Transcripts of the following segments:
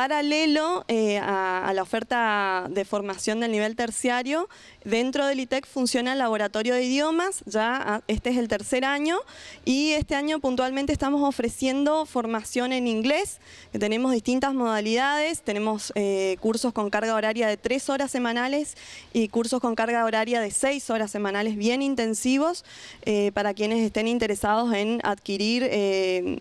Paralelo eh, a, la oferta de formación del nivel terciario, dentro del ITEC funciona el laboratorio de idiomas, ya ah, este es el tercer año, y este año puntualmente estamos ofreciendo formación en inglés, tenemos distintas modalidades, tenemos eh, cursos con carga horaria de tres horas semanales y cursos con carga horaria de seis horas semanales bien intensivos eh, para quienes estén interesados en adquirir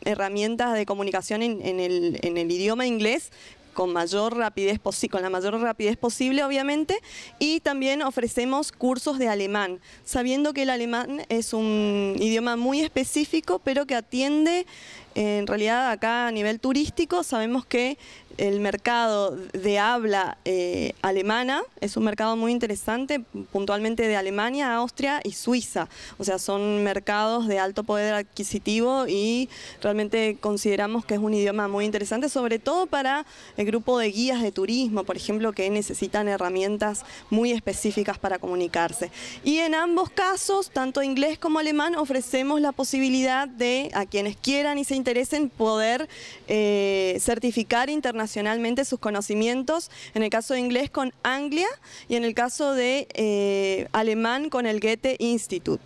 herramientas de comunicación en el idioma inglés con mayor rapidez con la mayor rapidez posible, obviamente, y también ofrecemos cursos de alemán, sabiendo que el alemán es un idioma muy específico, pero que atiende en realidad acá a nivel turístico sabemos que el mercado de habla eh, alemana es un mercado muy interesante, puntualmente de Alemania, Austria y Suiza. O sea, son mercados de alto poder adquisitivo y realmente consideramos que es un idioma muy interesante, sobre todo para el grupo de guías de turismo, por ejemplo, que necesitan herramientas muy específicas para comunicarse. Y en ambos casos, tanto inglés como alemán, ofrecemos la posibilidad de a quienes quieran y se interesen interés en poder eh, certificar internacionalmente sus conocimientos, en el caso de inglés con Anglia y en el caso de eh, alemán con el Goethe institute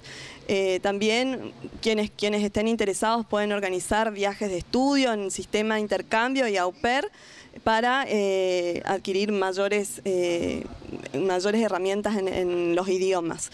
eh, también quienes, quienes estén interesados pueden organizar viajes de estudio en sistema de intercambio y au pair para adquirir mayores, mayores herramientas en los idiomas.